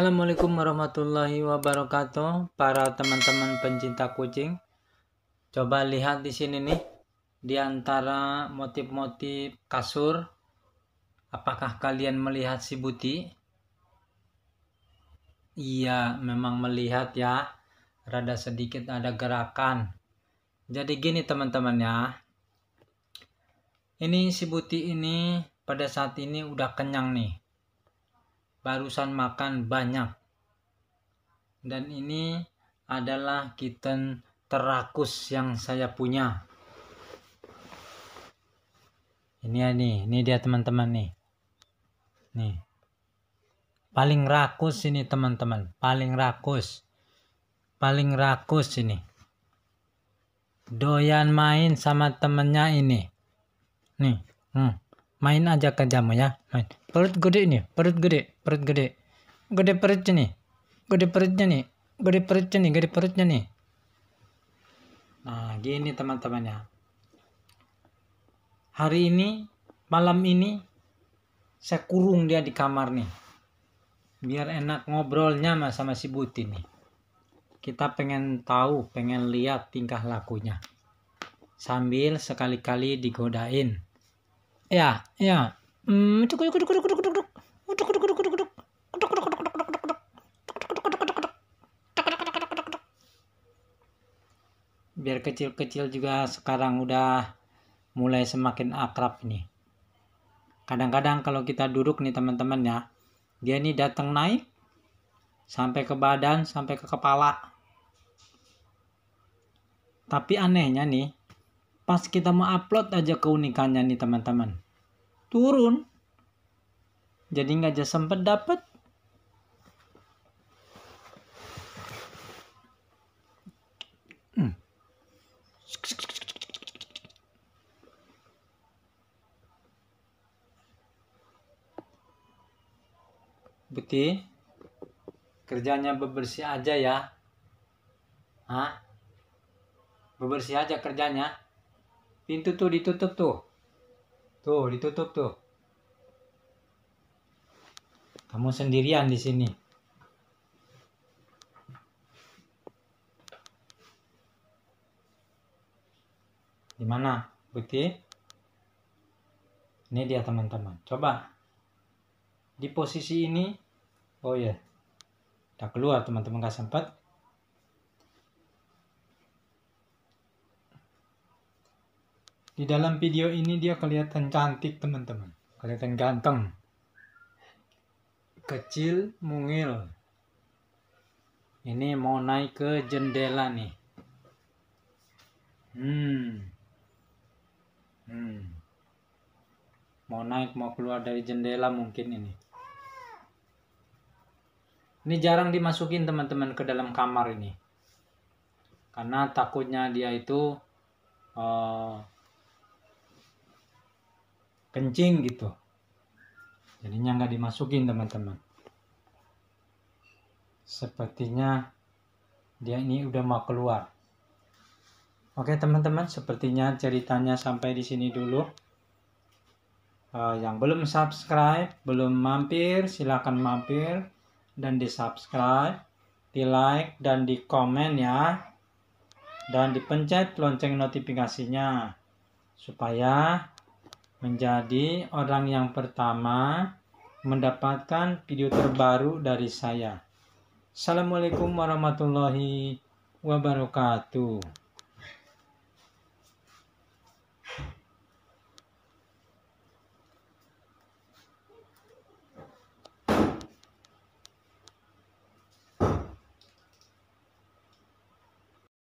Assalamualaikum warahmatullahi wabarakatuh para teman-teman pencinta kucing. Coba lihat di sini nih di antara motif-motif kasur apakah kalian melihat si Buti? Iya, memang melihat ya. Rada sedikit ada gerakan. Jadi gini teman-teman ya. Ini si Buti ini pada saat ini udah kenyang nih barusan makan banyak. Dan ini adalah kitten terakus yang saya punya. Ini ya nih, ini dia teman-teman nih. Nih. Paling rakus ini teman-teman, paling rakus. Paling rakus ini. Doyan main sama temennya ini. Nih, hmm. main aja ke ya. Main. Perut gede nih, perut gede perut gede gede perutnya nih gede perutnya nih gede perutnya nih gede perutnya nih nah gini teman temannya hari ini malam ini saya kurung dia di kamar nih biar enak ngobrolnya mas sama si Buti nih kita pengen tahu pengen lihat tingkah lakunya sambil sekali-kali digodain ya ya hmm, cukup cukup cukup cukup cukup biar kecil-kecil juga sekarang udah mulai semakin akrab ini kadang-kadang kalau kita duduk nih teman-teman ya dia ini datang naik sampai ke badan sampai ke kepala tapi anehnya nih pas kita mau upload aja keunikannya nih teman-teman turun jadi nggak aja sempet dapet hmm. Buti, kerjanya bebersih aja ya. Hah? Bebersih aja kerjanya. Pintu tuh ditutup tuh. Tuh, ditutup tuh. Kamu sendirian di sini. Di mana? putih Ini dia teman-teman. Coba. Di posisi ini. Oh ya. Yeah. Udah keluar teman-teman. -teman, sempat. Di dalam video ini dia kelihatan cantik teman-teman. Kelihatan ganteng kecil mungil ini mau naik ke jendela nih hmm hmm mau naik mau keluar dari jendela mungkin ini ini jarang dimasukin teman-teman ke dalam kamar ini karena takutnya dia itu uh, kencing gitu jadinya nggak dimasukin teman-teman sepertinya dia ini udah mau keluar oke teman-teman sepertinya ceritanya sampai di sini dulu uh, yang belum subscribe belum mampir silahkan mampir dan di subscribe di like ya. dan di komen ya dan dipencet lonceng notifikasinya supaya menjadi orang yang pertama mendapatkan video terbaru dari saya. Assalamualaikum warahmatullahi wabarakatuh.